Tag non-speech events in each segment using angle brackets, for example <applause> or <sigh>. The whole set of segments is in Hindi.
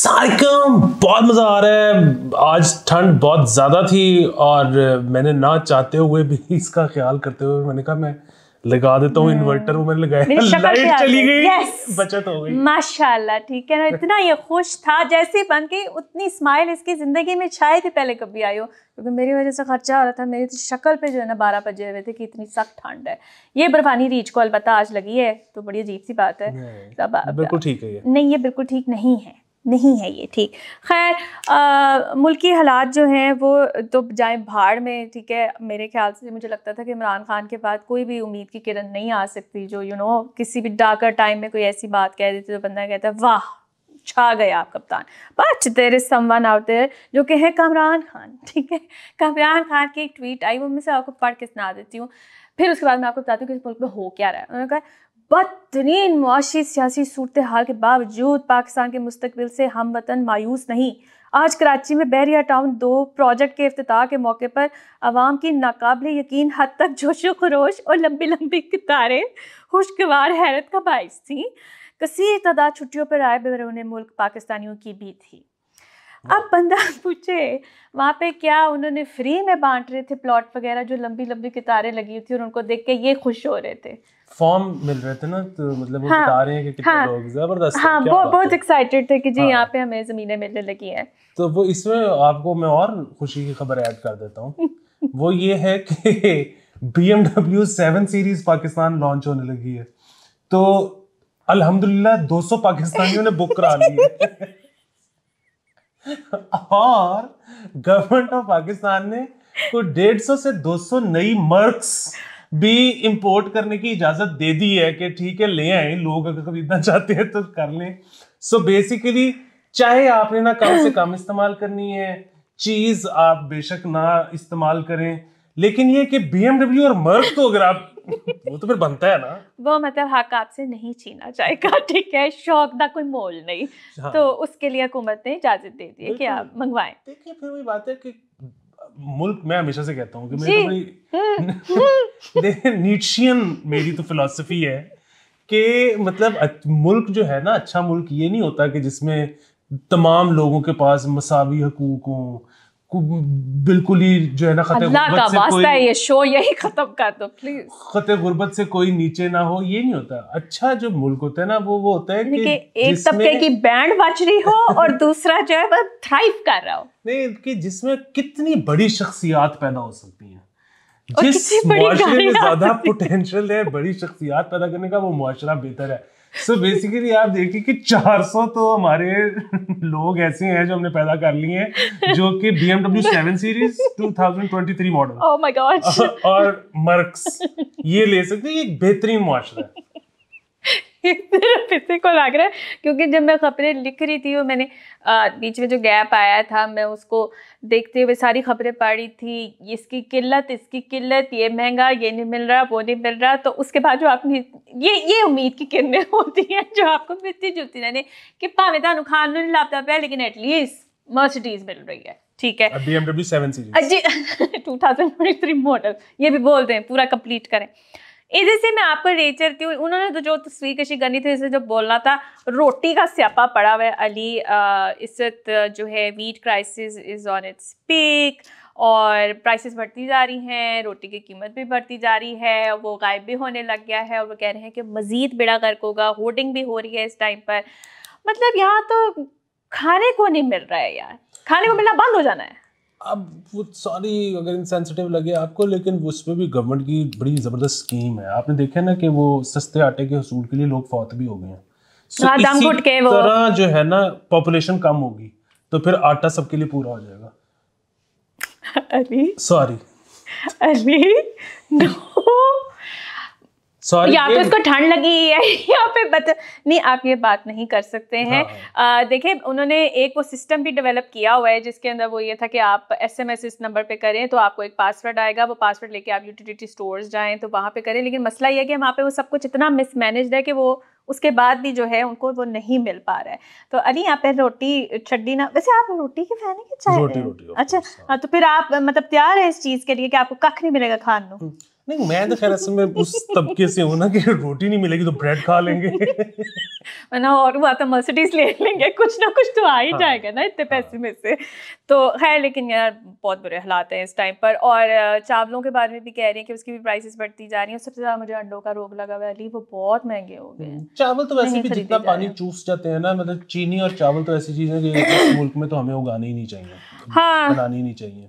सारिकम बहुत मज़ा आ रहा है आज ठंड बहुत ज़्यादा थी और मैंने ना चाहते हुए भी <laughs> इसका ख्याल करते हुए मैंने कहा मैं लगा देता हूँ इन्वर्टर हम्म। वो मैंने लगाया लाइट चली गई बचत हो गई माशाल्लाह ठीक है ना <laughs> इतना ये खुश था जैसे बन के उतनी स्माइल इसकी ज़िंदगी में छाए थे पहले कभी आई हो क्योंकि मेरी वजह से खर्चा हो रहा था मेरी तो शक्ल पे जो है ना बारह बजे हुए थे कि इतनी सख्त ठंड है ये बर्फानी रीच को अलबत्ता आज लगी है तो बड़ी अजीब सी बात है बिल्कुल ठीक है नहीं ये बिल्कुल ठीक नहीं है नहीं है ये ठीक खैर मुल्की हालात जो हैं वो तो जाए भाड़ में ठीक है मेरे ख्याल से मुझे लगता था कि इमरान खान के बाद कोई भी उम्मीद की किरण नहीं आ सकती जो यू you नो know, किसी भी डाकर टाइम में कोई ऐसी बात कह देती तो बंदा कहता है वाह छा गया आप कप्तान but there is someone out there जो कि है कमरान खान ठीक है कमरान खान की एक ट्वीट आई वो मैं से आपको पढ़ के सुना देती हूँ फिर उसके बाद मैं आपको बताती हूँ कि इस मुल्क में हो क्या रहा है उन्होंने कहा बदतरीन मुआशी सियासी सूरत हाल के बावजूद पाकिस्तान के मुस्तबिल से हम वतन मायूस नहीं आज कराची में बैरिया टाउन दो प्रोजेक्ट के अफ्ताह के मौके पर आवाम की नाकबले यकीन हद तक जोश व खरोश और लंबी लंबी कतारें खुशगवार हैरत का बायस थी कसीर तादाद छुट्टियों पर आए बैरून मुल्क पाकिस्तानियों की भी थी अब बंदा पूछे वहाँ पे क्या उन्होंने फ्री में बांट रहे थे प्लॉट वगैरह जो लंबी लंबी कतारें लगी हुई थी और उनको देख के ये खुश हो रहे थे फॉर्म मिल रहे थे ना तो मतलब वो हाँ, बता रहे हैं कि कितने हाँ, लोग जबरदस्त हाँ, क्या बहुत बहुत एक्साइटेड थे कि जी हाँ, यहाँ पे हमें ज़मीनें मिलने लगी हैं तो वो इसमें आपको मैं और खुशी की खबर ऐड कर देता हूँ <laughs> वो ये है कि BMW seven series Pakistan launch होने लगी है तो अल्हम्दुलिल्लाह 200 पाकिस्तानियों ने बुक करा ली है <laughs> और गवर्नमेंट ऑफ पाकिस्तान ने को 150 से 200 नई मर्क्स भी इंपोर्ट करने की इजाजत दे दी है कि ठीक है ले आए लोग अगर खरीदना चाहते हैं तो कर लें सो बेसिकली चाहे आपने ना कम से कम इस्तेमाल करनी है चीज आप बेशक ना इस्तेमाल करें लेकिन ये कि बीएमडब्ल्यू और मर्क तो अगर आप वो तो फिर बनता है ना वो मतलब हक आपसे नहीं छीना चाहेगा ठीक है शौक का कोई मोल नहीं हाँ। तो उसके लिए हुकूमत ने इजाजत दे दी है कि आप मंगवाएं देखिए फिर वही बात है कि मुल्क मैं हमेशा से कहता हूँ कि मेरी तो <laughs> नीटशियन मेरी तो फिलॉसफी है कि मतलब मुल्क जो है ना अच्छा मुल्क ये नहीं होता कि जिसमें तमाम लोगों के पास मसावी हकूक हों बिल्कुल ही जो है ना खत का वास्ता है ये शो यही खत्म कर दो प्लीज खत गुर्बत से कोई नीचे ना हो ये नहीं होता अच्छा जो मुल्क होता है ना वो वो होता है कि, कि एक तबके की बैंड बच रही हो <laughs> और दूसरा जो है वो थ्राइव कर रहा हो नहीं कि जिसमें कितनी बड़ी शख्सियत पैदा हो सकती है जिस मुआरे में ज्यादा पोटेंशियल है बड़ी शख्सियत पैदा करने का वो मुआरा बेहतर है सो बेसिकली आप देखिए कि 400 तो हमारे लोग ऐसे हैं जो हमने पैदा कर लिए हैं जो कि BMW seven series 2023 model और मर्क्स ये ले सकते हैं एक बेहतरीन मुआरा है सिर्फ इसी को लग रहा है क्योंकि जब मैं खबरें लिख रही थी और मैंने आ, बीच में जो गैप आया था मैं उसको देखते हुए सारी खबरें पढ़ी थी इसकी किल्लत इसकी किल्लत ये महंगा ये नहीं मिल रहा वो नहीं मिल रहा तो उसके बाद जो आपने ये ये उम्मीद की किरणें <laughs> होती हैं जो आपको मिलती जुलती रहने कि भावे थानू खान नहीं लापता पाया लेकिन एटलीस्ट मर्सिडीज मिल रही है ठीक है BMW 7 सीरीज जी 2023 <laughs> मॉडल ये भी बोल दें पूरा कंप्लीट करें इधर से मैं आपको ले चलती हूँ उन्होंने तो जो तस्वीर कशी करनी थी जो बोलना था रोटी का स्यापा पड़ा हुआ है अली इस जो है wheat crisis is on its peak और प्राइसेस बढ़ती जा रही हैं रोटी की कीमत भी बढ़ती जा रही है वो गायब भी होने लग गया है और वो कह रहे हैं कि मज़ीद बेड़ा गर्क होगा होर्डिंग भी हो रही है इस टाइम पर मतलब यहाँ तो खाने को नहीं मिल रहा है यार खाने को मिलना बंद हो जाना है अब वो सॉरी अगर इनसेंसिटिव लगे आपको लेकिन उस पर भी गवर्नमेंट की बड़ी ज़बरदस्त स्कीम है आपने देखा ना कि वो सस्ते आटे के हसूल के लिए लोग फौत भी हो गए हैं हाँ, तरह जो है ना पॉपुलेशन कम होगी तो फिर आटा सबके लिए पूरा हो जाएगा <laughs> Ali sorry Ali no <laughs> sorry यहाँ पे उसको ठंड लगी है <laughs> यहाँ पे बत... नहीं आप ये बात नहीं कर सकते हाँ, हैं हाँ। देखिए उन्होंने एक वो सिस्टम भी डेवलप किया हुआ है जिसके अंदर वो ये था कि आप एस एम एस इस नंबर पे करें तो आपको एक पासवर्ड आएगा वो पासवर्ड लेके आप यूटिलिटी स्टोर्स जाएं तो वहाँ पे करें लेकिन मसला ये है कि वहाँ पे वो सब कुछ इतना मिसमैनेज है कि वो उसके बाद भी जो है उनको वो नहीं मिल पा रहा है तो अली यहाँ पे रोटी छड्डी ना वैसे आप रोटी के फैन है कि अच्छा हाँ।, हाँ तो फिर आप मतलब तैयार है इस चीज़ के लिए कि आपको कख नहीं मिलेगा खान नहीं मैं तो खैर ऐसे में उस तबके से हूँ ना कि रोटी नहीं मिलेगी तो ब्रेड खा लेंगे <laughs> ना और वो आता मर्सिडीज ले लेंगे कुछ ना कुछ तो आ ही हाँ, जाएगा ना इतने हाँ। पैसे हाँ, में से तो खैर लेकिन यार बहुत बुरे हालात हैं इस टाइम पर और चावलों के बारे में भी कह रही हैं कि उसकी भी प्राइसेस बढ़ती जा रही है सबसे ज़्यादा मुझे अंडों का रोग लगा हुआ वो बहुत महंगे हो गए चावल तो वैसे भी जितना पानी चूस जाते हैं ना मतलब चीनी और चावल तो ऐसी चीज़ है मुल्क में तो हमें उगाना ही नहीं चाहिए हाँ बनानी नहीं चाहिए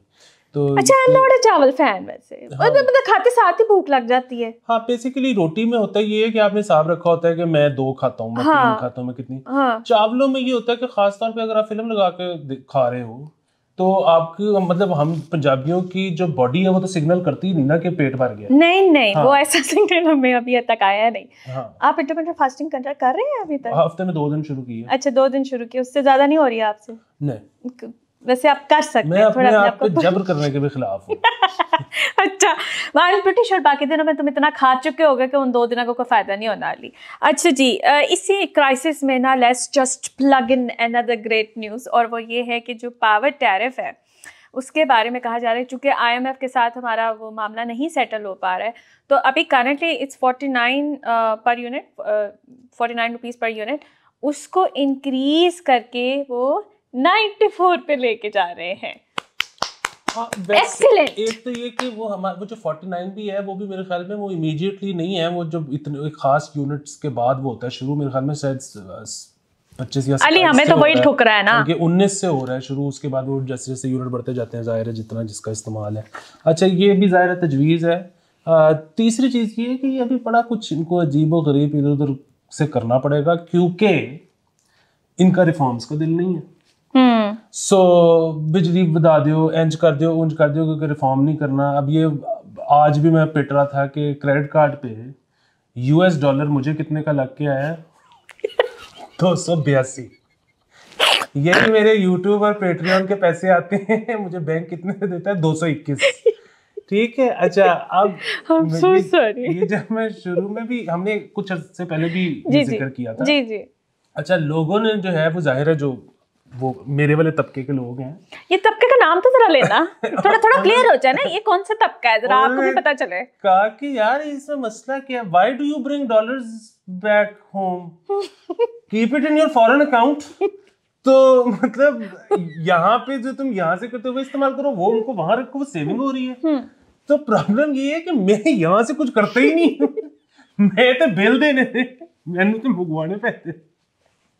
तो अच्छा आई बड़े चावल फैन वैसे हाँ, मतलब, मतलब खाते साथ ही भूख लग जाती है हाँ बेसिकली रोटी में होता है ये है कि आपने हिसाब रखा होता है कि मैं दो खाता हूँ मैं हाँ, खाता हूँ मैं कितनी हाँ, चावलों में ये होता है कि खासतौर पे अगर आप फिल्म लगा के खा रहे हो तो आपकी मतलब हम पंजाबियों की जो बॉडी है वो तो सिग्नल करती ही नहीं ना कि पेट भर गया नहीं नहीं हाँ। वो ऐसा सिग्नल हमें अभी तक आया नहीं हाँ। आप इंटरमीडिएट फास्टिंग कर रहे हैं अभी तक हफ्ते में दो दिन शुरू की है अच्छा दो दिन शुरू की उससे ज्यादा नहीं हो रही है आपसे नहीं वैसे आप कर सकते मैं अपने, अपने आपको जबर करने के भी खिलाफ <laughs> अच्छा आई एम प्रिटी बाकी दिनों में तुम इतना खा चुके होगे कि उन दो दिनों को कोई फ़ायदा नहीं होने वाली अच्छा जी इसी क्राइसिस में ना let's just plug in another great news और वो ये है कि जो पावर टैरिफ है उसके बारे में कहा जा रहा है चूँकि आईएमएफ के साथ हमारा वो मामला नहीं सेटल हो पा रहा है तो अभी currently it's 49 per unit 49 rupees per unit उसको इंक्रीज़ करके वो 94 पे लेके जा रहे हैं हाँ, एक तो ये कि वो हमारा वो जो 49 भी है वो भी मेरे ख्याल में वो इमीडिएटली नहीं है वो जब इतने खास यूनिट्स के बाद वो होता है शुरू मेरे ख्याल में शायद अली हमें तो वही ठुक रहा है ना क्योंकि उन्नीस से हो रहा है शुरू उसके बाद वो जैसे जैसे यूनिट बढ़ते जाते हैं ज़ाहिर है जितना जिसका इस्तेमाल है अच्छा ये भी ज़ाहिर है तजवीज़ है तीसरी चीज़ ये है कि अभी बड़ा कुछ इनको अजीब व गरीब इधर उधर से करना पड़ेगा क्योंकि इनका रिफॉर्म्स का दिल नहीं है सो हम्म। बिजली बता दो इंज कर दो उंज कर दो क्योंकि रिफॉर्म नहीं करना अब ये आज भी मैं पिट रहा था कि क्रेडिट कार्ड पे यूएस डॉलर मुझे कितने का लग के आया <laughs> दो सौ बयासी ये भी मेरे यूट्यूब और पेट्रियन के पैसे आते हैं मुझे बैंक कितने देता है दो सौ इक्कीस ठीक है अच्छा अब <laughs> so ये जब मैं शुरू में भी हमने कुछ अर्से पहले भी जिक्र किया था जी जी अच्छा लोगों ने जो है वो जाहिर है जो वो मेरे वाले तबके के लोग हैं ये तबके का नाम तो जरा लेना थोड़ा थोड़ा क्लियर हो जाए ना ये कौन सा तबका है जरा आपको भी पता चले कहा कि यार इसमें मसला क्या है why do you bring dollars back home keep it in your foreign account तो मतलब यहाँ पे जो तुम यहाँ से करते हो इस्तेमाल करो वो उनको वहां रखो वो सेविंग हो रही है हम्म। तो प्रॉब्लम ये है कि मैं यहाँ से कुछ करता ही नहीं मैं तो बिल देने मैंने तो भुगवाने पैसे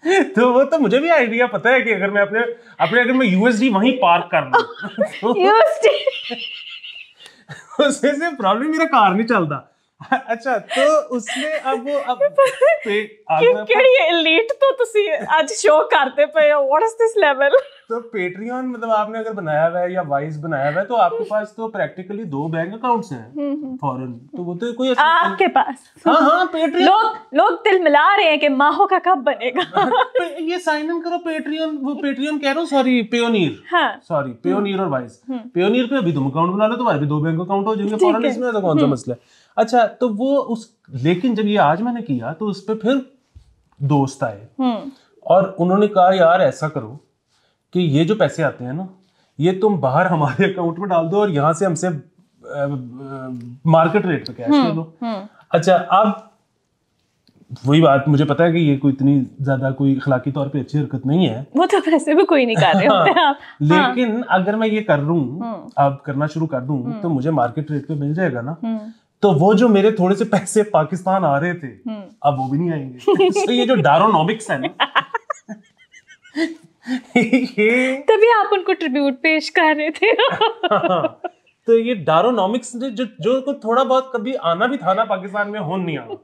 <laughs> तो वो तो मुझे भी आइडिया पता है कि अगर मैं अपने अपने अगर मैं यूएसडी वहीं पार्क कर लूं यूएसडी <laughs> <laughs> उससे से प्रॉब्लम मेरा कार नहीं चलता <laughs> अच्छा तो उसमें अब वो अब ਤੇ ਕਿਹੜੀ 엘ੀਟ ਤੋਂ ਤੁਸੀਂ ਅੱਜ ਸ਼ੋਅ करते ਪਏ ਹੋ ਵਾਟ ਇਜ਼ ਦਿਸ ਲੈਵਲ तो पेट्रियन मतलब आपने अगर बनाया हुआ है या वाइस बनाया हुआ है तो आपके हम्म। पास तो प्रैक्टिकली दो बैंक अकाउंट्स हैं फॉरन हम्म, हम्म। तो वो तो कोई ऐसा आपके पास हाँ हाँ पेट्रियन लोग लोग दिल मिला रहे हैं कि माहो का कब बनेगा <laughs> हाँ, तो ये साइन इन करो पेट्रियन वो पेट्रियन कह रहा हूँ सॉरी पेयोनियर हाँ। सॉरी पेयोनियर और वाइस पेयोनियर पे अभी तुम अकाउंट बना लो तुम्हारे भी दो बैंक अकाउंट हो जाएंगे फॉरन इसमें तो कौन सा मसला है अच्छा तो वो उस लेकिन जब ये आज मैंने किया तो उस पर फिर दोस्त आए हम्म। और उन्होंने कहा यार ऐसा करो कि ये जो पैसे आते हैं ना ये तुम बाहर हमारे अकाउंट में डाल दो और यहाँ से हमसे मार्केट रेट पे कैश हम्म, ले लो हम्म। अच्छा अब वही बात मुझे पता है कि ये कोई इतनी ज्यादा कोई अखलाकी तौर पे अच्छी हरकत नहीं है वो तो पैसे भी कोई नहीं रहे होते हाँ।, हाँ। लेकिन हाँ। अगर मैं ये कर रू अब करना शुरू कर दू तो मुझे मार्केट रेट पे मिल जाएगा ना तो वो जो मेरे थोड़े से पैसे पाकिस्तान आ रहे थे हम्म। अब वो भी नहीं आएंगे तो ये जो डारोनॉमिक्स है ना <laughs> ये तभी आप उनको ट्रिब्यूट पेश कर रहे थे <laughs> तो ये डारोनॉमिक्स जो जो को थोड़ा बहुत कभी आना भी था ना पाकिस्तान में हो नहीं आना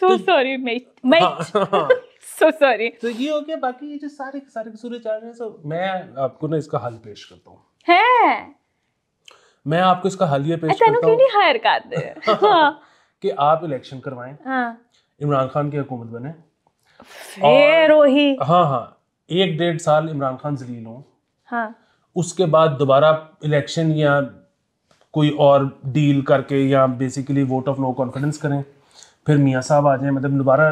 so sorry mate mate so sorry तो ये हो गया बाकी ये जो सारे सारे सूर्य चार्ज हैं सो मैं आपको ना इसका हल पेश करता हूँ है मैं आपको इसका हल ये पेश अच्छा, करता हूँ हायर कर दे <laughs> हाँ।, हाँ। कि आप इलेक्शन करवाएं हाँ। इमरान खान की हुकूमत बने फिर वही हाँ हाँ एक डेढ़ साल इमरान खान जलील हो हाँ। उसके बाद दोबारा इलेक्शन या कोई और डील करके या basically vote of no confidence करें फिर मियाँ साहब आ जाएं मतलब दोबारा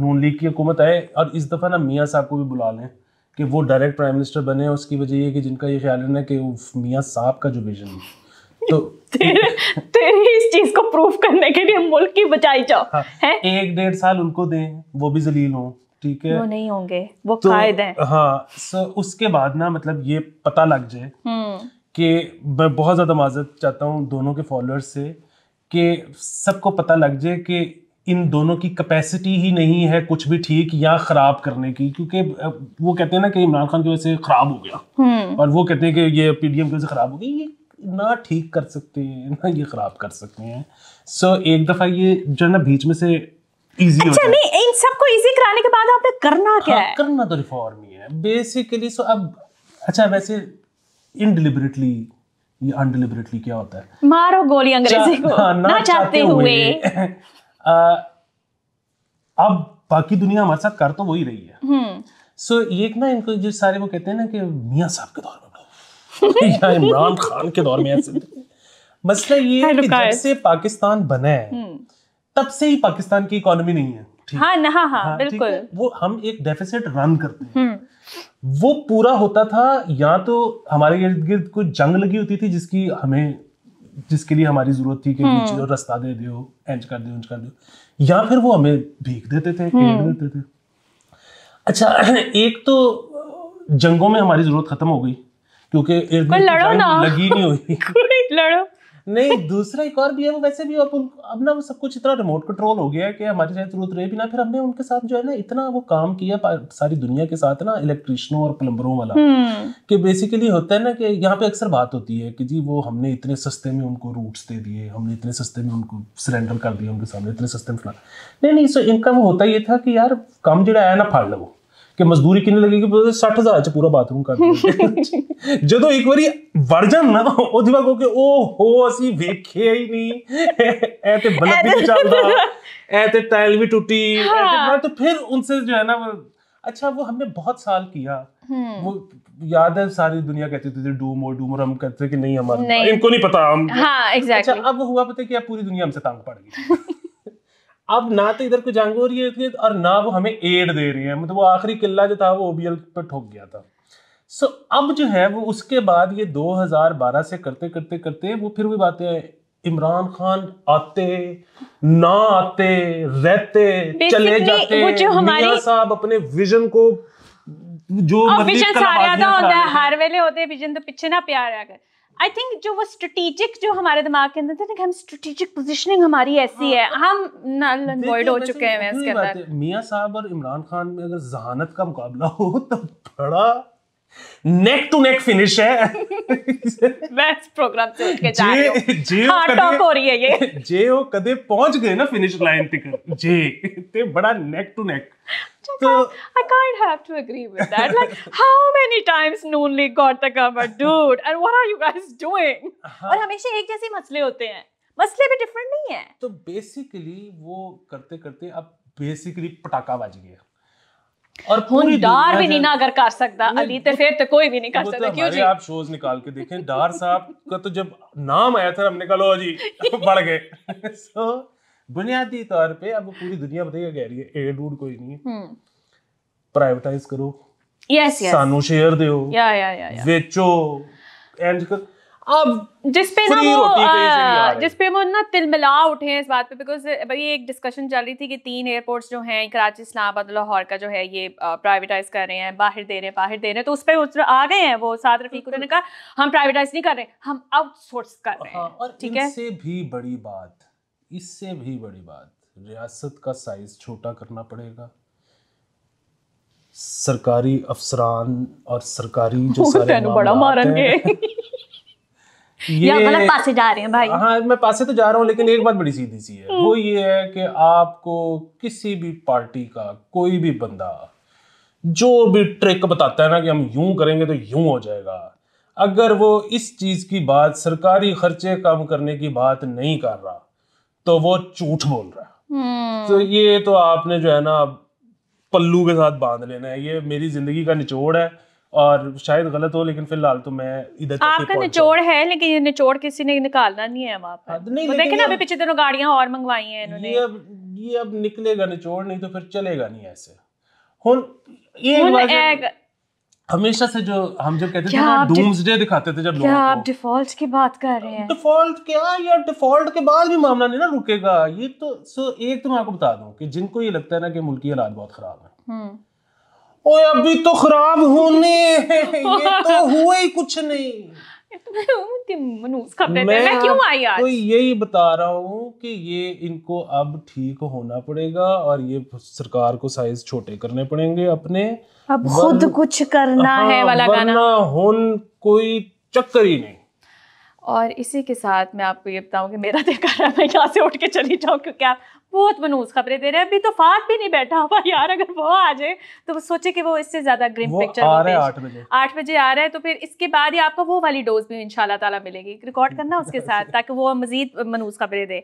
नून लीग की हुकूमत आए और इस दफ़ा ना मियाँ साहब को भी बुला लें कि वो डायरेक्ट प्राइम मिनिस्टर बने उसकी वजह यह कि जिनका ये ख्याल है ना कि मियाँ साहब का जो विजन है तो <laughs> तेरे, तेरे इस चीज को प्रूफ करने के लिए मुल्क की बचाई जाओ हाँ, है? एक डेढ़ साल उनको दे वो भी जलील हो ठीक है वो नहीं होंगे वो तो, कायद हैं हाँ सो उसके बाद ना मतलब ये पता लग जाए हम्म। कि मैं बहुत ज़्यादा माजत चाहता हूँ दोनों के फॉलोअर्स से कि सबको पता लग जाए कि इन दोनों की कैपेसिटी ही नहीं है कुछ भी ठीक या ख़राब करने की क्योंकि वो कहते हैं ना कि इमरान खान की वजह से ख़राब हो गया हम्म। और वो कहते हैं कि ये पीडीएम की वजह से ख़राब हो गई ये ना ठीक कर सकते हैं ना ये खराब कर सकते हैं सो so, एक दफा ये जो ना बीच में से इजी अच्छा नहीं इन सबको इजी कराने के बाद आपने करना हाँ, क्या हाँ, है करना तो रिफॉर्म ही है बेसिकली सो so, अब अच्छा वैसे इनडिलिबरेटली ये अनडिलिबरेटली क्या होता है मारो गोली अंग्रेजी को <laughs> हाँ, ना, ना चाहते हुए <laughs> आ, अब बाकी दुनिया हमारे साथ कर तो वही रही है सो हम्म। so, ये ना इनको जो सारे वो कहते हैं ना कि मियाँ साहब के दौर <laughs> या इमरान खान के दौर में ऐसे मसला ये है कि जब से पाकिस्तान बना है हम्म। तब से ही पाकिस्तान की इकोनॉमी नहीं है हाँ ना हाँ, हाँ, हाँ बिल्कुल वो हम एक डेफिसिट रन करते हैं हम्म। वो पूरा होता था या तो हमारे इर्द गिर्द कुछ जंग लगी होती थी जिसकी हमें जिसके लिए हमारी जरूरत थी कि हम्म। रास्ता दे दो एंच कर दो कर दो या फिर वो हमें भीख देते थे देते थे अच्छा <clears throat> एक तो जंगों में हमारी जरूरत खत्म हो गई क्योंकि लड़ो ना लगी नहीं हुई <laughs> लड़ो नहीं दूसरा एक और भी है वो वैसे भी अब अब ना वो सब कुछ इतना रिमोट कंट्रोल हो गया है कि हमारे शायद जरूरत रहे भी ना फिर हमने उनके साथ जो है ना इतना वो काम किया सारी दुनिया के साथ ना इलेक्ट्रिशनों और प्लम्बरों वाला हम्म। कि बेसिकली होता है ना कि यहाँ पे अक्सर बात होती है कि जी वो हमने इतने सस्ते में उनको रूट्स दे दिए हमने इतने सस्ते में उनको सिलेंडर कर दिया उनके सामने इतने सस्ते में फला नहीं नहीं सो इनका वो होता ये था कि यार काम जो है ना फाड़ लो ਕਿ ਮਜ਼ਦੂਰੀ ਕਿੰਨੀ ਲੱਗੇਗੀ 60000 ਚ ਪੂਰਾ ਬਾਥਰੂਮ ਕਰ ਜਦੋਂ ਇੱਕ ਵਾਰੀ ਵੜ ਜਾਣ ਨਾ ਉਹਦੀ ਵਾਰ ਕੋ ਕਿ ਉਹ ਹੋ ਅਸੀਂ ਵੇਖਿਆ ਹੀ ਨਹੀਂ ਐ ਤੇ ਬਲਬ ਵੀ ਚੱਲਦਾ ਐ ਤੇ ਟਾਇਲ ਵੀ ਟੁੱਟੀ ਐ ਤੇ तो फिर उनसे जो है ना वो अच्छा वो हमने बहुत साल किया हम्म। वो याद है सारी दुनिया कहती थी डू मोर डू मोर हम कहते थे कि नहीं हमारा इनको नहीं पता हम हाँ, अच्छा, exactly. अच्छा अब हुआ पता क्या पूरी दुनिया हमसे पड़ गई <laughs> अब ना तो इधर कोई जंग हो रही है तो- और ना वो हमें एड दे रही है मतलब वो आखिरी किला जो था वो ओबीएल पर ठोक गया था सो अब जो है वो उसके बाद ये 2012 से करते करते करते वो फिर भी बातें इमरान खान आते ना आते रहते चले जाते मियां साहब अपने विजन को जो विजन सारे तो होता है हर वेले होते विजन तो पीछे ना प्यार आ गया आई थिंक जो वो स्ट्रेटेजिक जो हमारे दिमाग के अंदर थे हम स्ट्रेटेजिक पोजीशनिंग हमारी ऐसी हाँ, है हम नल एंड वॉइड हो चुके हैं इसके अंदर मियां साहब और इमरान खान में अगर जहानत का मुकाबला हो तो बड़ा नेक टू नेक फिनिश है बेस्ट प्रोग्राम से उठ के जा रहे हो जे हार्ट टॉक हो रही है ये जे ओ कदे पहुंच गए ना फिनिश लाइन तक जे ते बड़ा नेक टू नेक तो I can't have to agree with that like how many times Noon League got the cover, dude? And what are you guys doing? हाँ। और हमेशा एक जैसे मसले होते हैं मसले भी डिफरेंट नहीं है तो बेसिकली वो करते करते अब बेसिकली पटाखा बज गया और पूरी डार भी नहीं अगर कर सकता अली तो फिर तो कोई भी नहीं कर तो सकता क्यों जी आप शोज निकाल के देखें डार साहब का तो जब नाम आया था हमने कहा लो जी बढ़ गए सो <laughs> बुनियादी तौर पे आपको पूरी दुनिया बताइए कह रही है एड वूड कोई नहीं है प्राइवेटाइज हम्म। करो यस यस सानू शेयर दो या या या बेचो एंड जिसपे ना वो जिसपे वो ना तिलमिला उठे हैं इस बात पे बिकॉज भाई एक डिस्कशन चल रही थी कि तीन एयरपोर्ट्स जो हैं कराची इस्लामाबाद लाहौर का जो है ये प्राइवेटाइज कर रहे हैं बाहर दे रहे हैं बाहर दे रहे हैं तो उस पर आ गए हैं वो साद रफीक उन्होंने कहा हम प्राइवेटाइज नहीं कर रहे हम आउटसोर्स कर रहे हाँ, हैं ठीक है इससे भी बड़ी बात इससे भी बड़ी बात रियासत का साइज छोटा करना पड़ेगा सरकारी अफसरान और सरकारी जो <laughs> सारे बड़ा मारन <laughs> या पासे जा रहे हाँ, पासे तो जा रहा हूँ लेकिन एक बात बड़ी सीधी सी है वो हम्म। ये है कि आपको किसी भी पार्टी का कोई भी बंदा जो भी ट्रिक बताता है ना कि हम यूं करेंगे तो यूं हो जाएगा अगर वो इस चीज की बात सरकारी खर्चे कम करने की बात नहीं कर रहा तो वो झूठ बोल रहा है हम्म। तो ये तो आपने जो है ना पल्लू के साथ बांध लेना है ये मेरी जिंदगी का निचोड़ है और शायद गलत हो लेकिन फिलहाल तो मैं इधर आपका निचोड़ है लेकिन ये निचोड़ किसी ने निकालना नहीं है वहाँ पर देखे हाँ, ना अभी पिछले दिनों गाड़ियाँ और मंगवाई हैं इन्होंने ये अब ये अब निकलेगा निचोड़ नहीं तो फिर चलेगा नहीं ऐसे हुन ये हमेशा से जो हम जब कहते थे ना डूम्सडे दिखाते थे जब क्या आप डिफॉल्ट की बात कर रहे हैं डिफॉल्ट क्या यार डिफॉल्ट के बाद भी मामला नहीं ना रुकेगा ये तो सो एक तो मैं आपको बता दूं कि जिनको ये लगता है ना कि मुल्की हालात बहुत खराब है हम्म। ओए अभी तो खराब होने हैं ये तो <laughs> हुए ही कुछ नहीं मैं, क्यों आई आज? तो यही बता रहा हूँ कि ये इनको अब ठीक होना पड़ेगा और ये सरकार को साइज छोटे करने पड़ेंगे अपने अब वन, खुद कुछ करना हाँ, है वाला गाना होन कोई चक्कर ही नहीं और इसी के साथ मैं आपको ये बताऊं कि मेरा <laughs> दिल कर रहा है मैं यहाँ से उठ के चली जाऊं क्योंकि आप बहुत मनूस खबरें दे रहे हैं अभी तो फात भी नहीं बैठा हुआ <laughs> यार अगर वो आ जाए तो वो सोचे कि वो इससे ज्यादा ग्रिम पिक्चर आठ बजे आ रहा है तो फिर इसके बाद ही आपको वो वाली डोज भी इनशाला ताला मिलेगी रिकॉर्ड करना उसके <laughs> साथ ताकि वो मजीद मनूस खबरें दे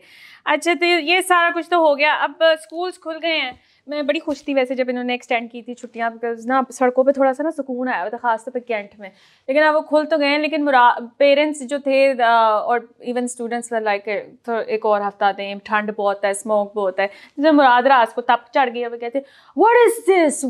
अच्छा तो ये सारा कुछ तो हो गया अब स्कूल्स खुल गए हैं मैं बड़ी खुश थी वैसे जब इन्होंने एक्सटेंड की थी छुट्टियाँ बिकॉज ना सड़कों पे थोड़ा सा ना सुकून आया हुआ था खासतौर पर कैंट में लेकिन अब वो खुल तो गए लेकिन पेरेंट्स जो थे और इवन स्टूडेंट्स लाइक तो एक और हफ्ता दें ठंड बहुत है स्मोक बहुत है जैसे मुराद को तप चढ़ गया वो कहते वट इज़ दिस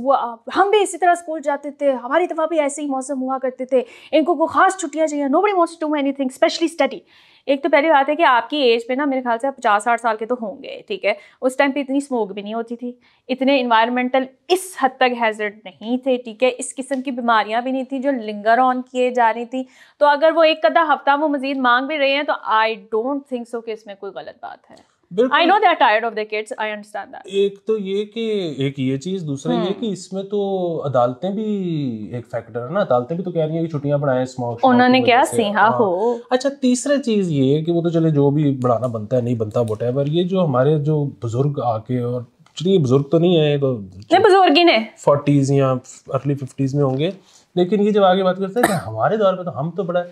हम भी इसी तरह स्कूल जाते थे हमारी दफ़ा भी ऐसे ही मौसम हुआ करते थे इनको को खास छुट्टियाँ चाहिए nobody wants to anything specially study एक तो पहली बात है कि आपकी एज पे ना मेरे ख्याल से आप पचास साठ साल के तो होंगे ठीक है उस टाइम पे इतनी स्मोक भी नहीं होती थी इतने इन्वायरमेंटल इस हद तक हैजर्ड नहीं थे ठीक है इस किस्म की बीमारियां भी नहीं थी जो लिंगर ऑन किए जा रही थी तो अगर वो एक कदा हफ्ता वो मजीद मांग भी रहे हैं तो आई डोंट थिंक सो कि इसमें कोई गलत बात है I know they are tired of the kids I understand that एक तो ये कि एक ये चीज दूसरा ये हम्म। कि इसमें तो अदालतें भी एक फैक्टर है ना अदालतें भी तो कह रही हैं कि छुट्टियां बढ़ाएं स्मॉक उन्होंने क्या सिंहा हाँ, हाँ। हो अच्छा तीसरा चीज ये कि वो तो चले जो भी बढ़ाना बनता है नहीं बनता वोट ये जो हमारे जो बुजुर्ग आके और चलिए बुजुर्ग तो नहीं है तो नहीं बुजुर्ग ही ने फोर्टीज या अर्ली फिफ्टीज में होंगे लेकिन ये जब आगे बात करते हैं कि हमारे दौर में तो हम तो बड़ा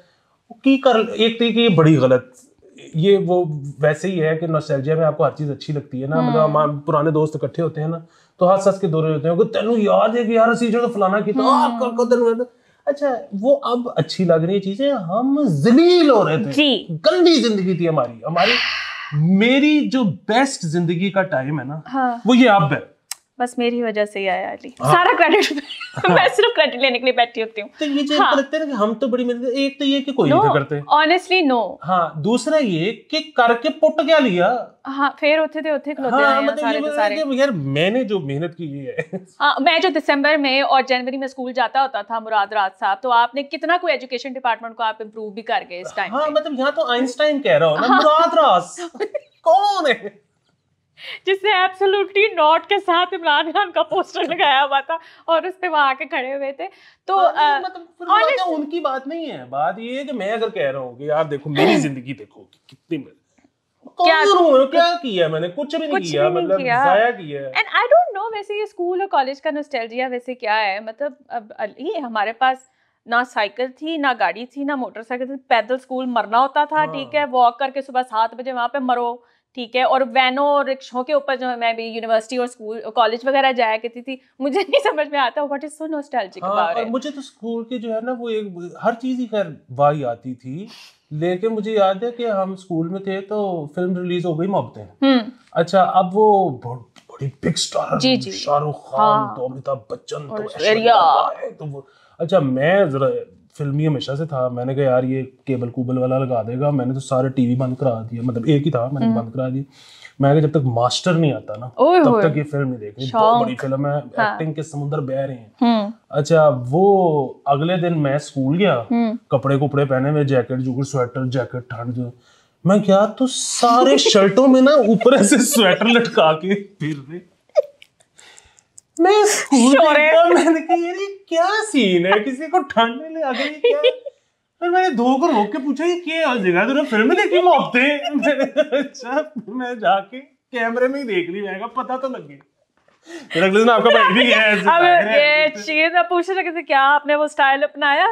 की कर एक तरीके ये बड़ी गलत ये वो वैसे ही है कि नोस्टैल्जिया में आपको हर चीज़ अच्छी लगती है ना मतलब हम्म। हमारे पुराने दोस्त इकट्ठे होते हैं ना तो हर सस के दौरे होते हैं तेन याद है कि यार असी जो फलाना की अच्छा वो अब अच्छी लग रही चीजें हम जलील हो रहे थे गंदी जिंदगी थी हमारी हमारी मेरी जो बेस्ट जिंदगी का टाइम है ना हाँ। वो ये अब है बस मेरी वजह से ही आया अली हाँ। सारा क्रेडिट हाँ। मैं सिर्फ क्रेडिट लेने के लिए बैठी होती हूँ तो ये हाँ। हम तो बड़ी मेहनत एक तो ये कि कोई no, करते ऑनेस्टली नो हाँ दूसरा ये कि करके पुट क्या लिया हाँ फिर उठे थे उठे हाँ, मतलब सारे मतलब सारे यार मैंने जो मेहनत की है <laughs> हाँ मैं जो दिसंबर में और जनवरी में स्कूल जाता होता था मुराद साहब तो आपने कितना कोई एजुकेशन डिपार्टमेंट को आप इम्प्रूव भी कर गए इस टाइम हाँ मतलब यहाँ तो आइंस्टाइन कह रहा हूँ हाँ। मुराद <laughs> कौन है जिसने एब्सोल्युटली नॉट के साथ इमरान खान का पोस्टर <laughs> लगाया हुआ था और उस पर वहाँ आके खड़े हुए थे तो आ, मतलब तो उनकी बात नहीं है बात ये है कि मैं अगर कह रहा हूँ कि यार देखो मेरी <clears throat> जिंदगी देखो कि कितनी क्या क्या किया मैंने कुछ भी नहीं किया जाया मतलब किया एंड आई डोंट नो वैसे ये स्कूल और कॉलेज का नॉस्टैल्जिया वैसे क्या है मतलब अब ये हमारे पास ना साइकिल थी ना गाड़ी थी ना मोटरसाइकिल थी पैदल स्कूल मरना होता था ठीक है वॉक हाँ। करके सुबह सात बजे वहां पे मरो ठीक है और वैनों और रिक्शों के ऊपर जो मैं भी यूनिवर्सिटी और स्कूल कॉलेज वगैरह जाया करती थी मुझे नहीं समझ में आता what is so nostalgic about और मुझे तो स्कूल के जो है ना वो एक हर चीज ही खैर वाही आती थी लेकिन मुझे याद है कि हम स्कूल में थे तो फिल्म रिलीज हो गई मोहब्बतें हम्म अच्छा अब वो बड़ी बिग स्टार जी जी शाहरुख खान हाँ। तो अमिताभ बच्चन तो, तो अच्छा मैं जरा फिल्मी हमेशा से था मैंने कहा यार ये केबल कूबल वाला लगा देगा मैंने तो सारे टीवी बंद करा दिया मतलब एक ही था मैंने हम्म। बंद करा दी मैं जब तक मास्टर नहीं आता ना तब तक ये फिल्म नहीं देखनी बहुत बड़ी फिल्म है हाँ। एक्टिंग के समुद्र बह रहे हैं हम्म। अच्छा वो अगले दिन मैं स्कूल गया हम्म। कपड़े कुपड़े पहने हुए जैकेट जुकेट स्वेटर जैकेट ठंड जो मैं क्या तो सारे शर्टों में ना ऊपर ऐसे स्वेटर लटका के फिर रहे <laughs> मैं मैंने कहा ये क्या सीन है किसी को ठंड में ले आ गई क्या फिर मैंने दो रोक के पूछा ये क्या जगह तो ना फिल्म देखी मोहब्बते अच्छा मैं जाके कैमरे में ही देख ली पता तो लग गया अगले दिन आपका भी गया अब ये चीज पूछ रहे क्या आपने वो स्टाइल अपनाया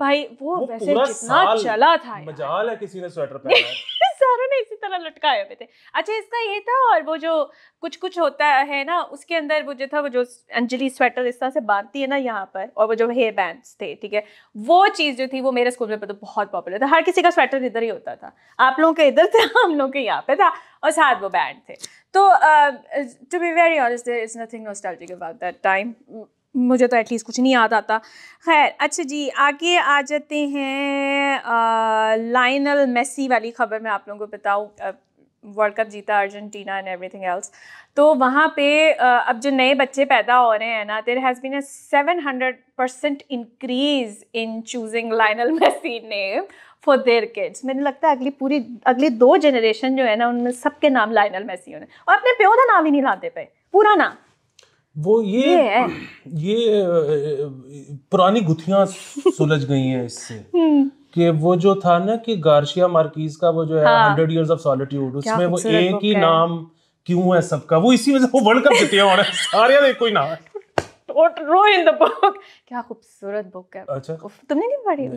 भाई वो, वो वैसे जितना चला था मजाल है किसी ने स्वेटर पहना <laughs> सारों ने इसी तरह लटकाए हुए थे अच्छा इसका ये था और वो जो कुछ कुछ होता है ना उसके अंदर वो जो था वो जो अंजलि स्वेटर इस तरह से बांधती है ना यहाँ पर और वो जो हेयर बैंड थे ठीक है वो चीज़ जो थी वो मेरे स्कूल में तो बहुत पॉपुलर था हर किसी का स्वेटर इधर ही होता था आप लोगों के इधर थे हम लोगों के यहाँ पे था और साथ वो बैंड थे तो to be very honest is nothing nostalgic about that time मुझे तो एटलीस्ट कुछ नहीं याद आता खैर अच्छा जी आगे आ जाते हैं लाइनल मेसी वाली खबर मैं आप लोगों को बताऊँ वर्ल्ड कप जीता अर्जेंटीना एंड एवरीथिंग एल्स तो वहाँ पे अब जो नए बच्चे पैदा हो रहे हैं ना there has been a seven hundred percent increase in choosing Lionel Messi name for their kids मैंने लगता है अगली पूरी अगली दो जनरेशन जो है ना उनमें सबके नाम लाइनल मेसी होने और अपने प्यो का नाम ही नहीं लाते पे पूरा नाम वो ये ये, ये पुरानी गुथियां सुलझ गई हैं इससे <laughs> हम्म। कि वो जो था ना कि गार्शिया मार्कीज का वो जो है हंड्रेड इयर्स ऑफ सॉलिट्यूड उसमें वो एक ही नाम क्यों है सबका वो इसी वजह से वो वर्ल्ड कप हैं और सारे एक कोई नाम रो इन द बुक क्या खूबसूरत बुक है अच्छा उफ, तुमने नहीं पढ़ी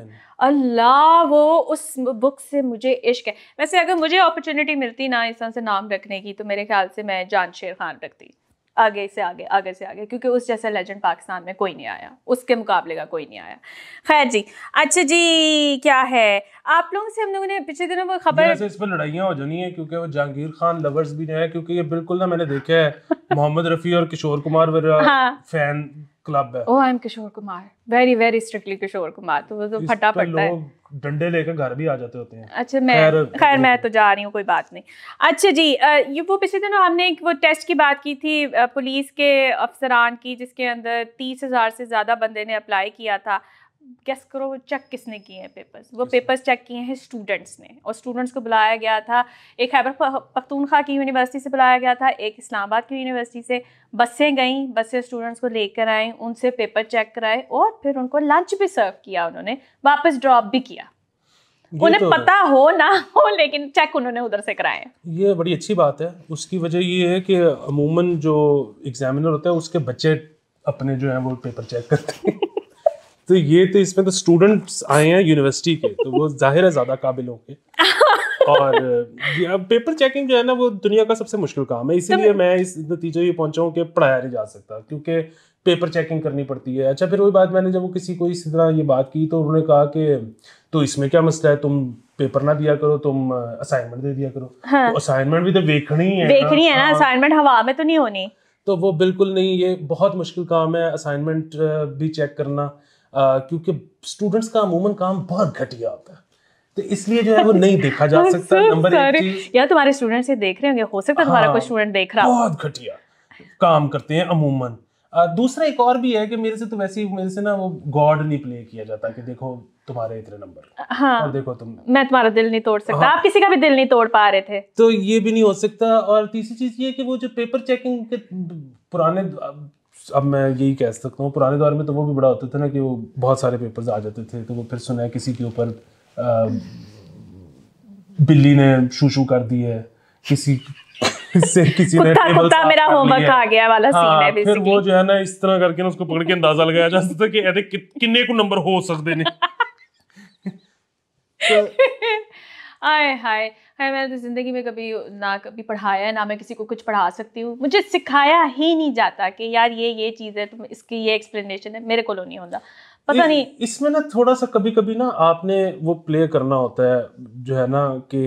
अल्लाह वो उस बुक से मुझे इश्क है वैसे अगर मुझे अपॉर्चुनिटी मिलती ना इस तरह से नाम रखने की तो मेरे ख्याल से मैं जान शेर खान रखती आगे से आगे आगे से आगे क्योंकि उस जैसा लेजेंड पाकिस्तान में कोई नहीं आया उसके मुकाबले का कोई नहीं आया खैर जी अच्छा जी क्या है आप लोगों से हम लोगों ने पिछले दिनों में खबर इस पर लड़ाइयाँ हो जानी है क्योंकि वो जहांगीर खान लवर्स भी नहीं है क्योंकि ये बिल्कुल ना मैंने देखा है <laughs> मोहम्मद रफ़ी और किशोर कुमार हाँ। फैन क्लब है oh I am Kishore Kumar very very strictly Kishore Kumar तो वो तो फटा पड़ता है डंडे लेकर घर भी आ जाते होते हैं अच्छा मैं खैर मैं तो जा रही हूँ कोई बात नहीं अच्छा जी ये वो पिछले दिनों हमने एक वो टेस्ट की बात की थी पुलिस के अफसरान की जिसके अंदर तीस हज़ार से ज़्यादा बंदे ने अप्लाई किया था गेस करो चेक किसने किए हैं पेपर्स वो पेपर्स चेक किए हैं स्टूडेंट्स ने और स्टूडेंट्स को बुलाया गया था एक खैबर पख्तूनखा की यूनिवर्सिटी से बुलाया गया था एक इस्लामाबाद की यूनिवर्सिटी से बसें गईं बसें स्टूडेंट्स को लेकर आए उनसे पेपर चेक कराए और फिर उनको लंच भी सर्व किया उन्होंने वापस ड्रॉप भी किया उन्हें तो पता हो ना हो लेकिन चेक उन्होंने उधर से कराए ये बड़ी अच्छी बात है उसकी वजह ये है कि अमूमन जो एग्जामिनर होता है उसके बच्चे अपने जो है वो पेपर चेक करते हैं तो ये तो इसमें तो स्टूडेंट्स आए हैं यूनिवर्सिटी के तो वो जाहिर है ज़्यादा काबिल होंगे <laughs> और पेपर चेकिंग जो है ना वो दुनिया का सबसे मुश्किल काम है इसीलिए मैं इस नतीजे ये पहुंचा हूँ कि पढ़ाया नहीं जा सकता क्योंकि पेपर चेकिंग करनी पड़ती है अच्छा फिर वही बात मैंने जब वो किसी को इस तरह ये बात की तो उन्होंने कहा कि तो इसमें क्या मसला है तुम पेपर ना दिया करो तुम असाइनमेंट दे दिया करो हाँ। तो असाइनमेंट भी तो देखनी है देखनी है ना असाइनमेंट हाँ। हवा में तो नहीं होनी तो वो बिल्कुल नहीं ये बहुत मुश्किल काम है असाइनमेंट भी चेक करना क्योंकि स्टूडेंट्स का अमूमन काम बहुत घटिया होता है तो इसलिए जो है वो नहीं देखा जा <laughs> सकता नंबर या तुम्हारे स्टूडेंट्स ये देख रहे होंगे हो सकता है तुम्हारा कोई स्टूडेंट हाँ, देख रहा बहुत घटिया काम करते हैं अमूमन दूसरा एक और भी है कि मेरे से तो वैसे ही मेरे से ना वो गॉड नहीं प्ले किया जाता कि देखो तुम्हारे इतने नंबर हाँ, और देखो तुम मैं तुम्हारा दिल नहीं तोड़ सकता हाँ, आप किसी का भी दिल नहीं तोड़ पा रहे थे तो ये भी नहीं हो सकता और तीसरी चीज ये कि वो जो पेपर चेकिंग के पुराने अब मैं यही कह सकता हूँ पुराने दौर में तो वो भी बड़ा होता था ना कि वो बहुत सारे पेपर्स आ जाते थे तो वो फिर सुना है किसी के ऊपर बिल्ली ने शू शू कर दी है किसी से किसी ने कुत्ता कुत्ता मेरा होमवर्क आ गया वाला हाँ, सीन है बेसिकली फिर वो जो है ना इस तरह करके ना उसको पकड़ के अंदाजा लगाया जा सकता कि कितने को नंबर हो सकते ने <laughs> तो आए हाय हाय मैंने तो ज़िंदगी में कभी ना कभी पढ़ाया है ना मैं किसी को कुछ पढ़ा सकती हूँ मुझे सिखाया ही नहीं जाता कि यार ये ये चीज़ है तो इसकी ये एक्सप्लेनेशन है मेरे को नहीं होता पता नहीं इसमें ना थोड़ा सा कभी कभी ना आपने वो प्ले करना होता है जो है ना कि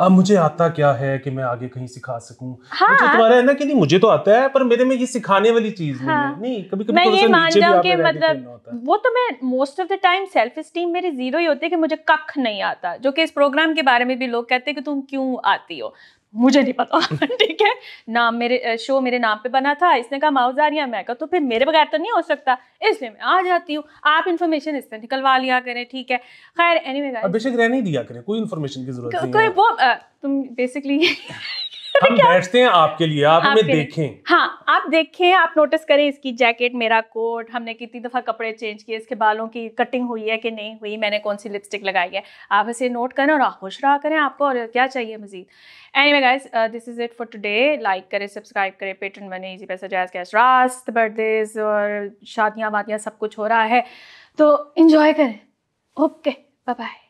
अब मुझे आता क्या है कि मैं आगे कहीं सिखा सकूं हाँ। मुझे तुम्हारा है ना कि नहीं मुझे तो आता है पर मेरे में ये सिखाने वाली चीज हाँ। नहीं, नहीं कभी कभी मैं ये मान जाऊं कि मतलब वो तो मैं most of the time self esteem मेरी जीरो ही होती है कि मुझे कख नहीं आता जो कि इस प्रोग्राम के बारे में भी लोग कहते हैं कि तुम क्यों आती हो मुझे नहीं पता <laughs> ठीक है नाम मेरे शो मेरे नाम पे बना था इसने कहा माउजारिया मैं कहा तो फिर मेरे बगैर तो नहीं हो सकता इसलिए मैं आ जाती हूँ आप इन्फॉर्मेशन इससे निकलवा लिया करें ठीक है खैर एनी anyway, बेशक रहने दिया करें कोई इन्फॉर्मेशन की जरूरत नहीं कोई वो आ, तुम बेसिकली <laughs> <laughs> हम बैठते हैं आपके लिए आप हमें देखें हाँ आप देखें आप नोटिस करें इसकी जैकेट मेरा कोट हमने कितनी दफ़ा कपड़े चेंज किए इसके बालों की कटिंग हुई है कि नहीं हुई मैंने कौन सी लिपस्टिक लगाई है आप इसे नोट करें और खुश रहा करें आपको और क्या चाहिए Majeed anyway guys this is it for today like करें सब्सक्राइब करें पेटर्न बने जी पैसा जायज कैश रास्त बर्थडेज और शादियाँ वादियाँ सब कुछ हो रहा है तो इंजॉय करें ओके बाय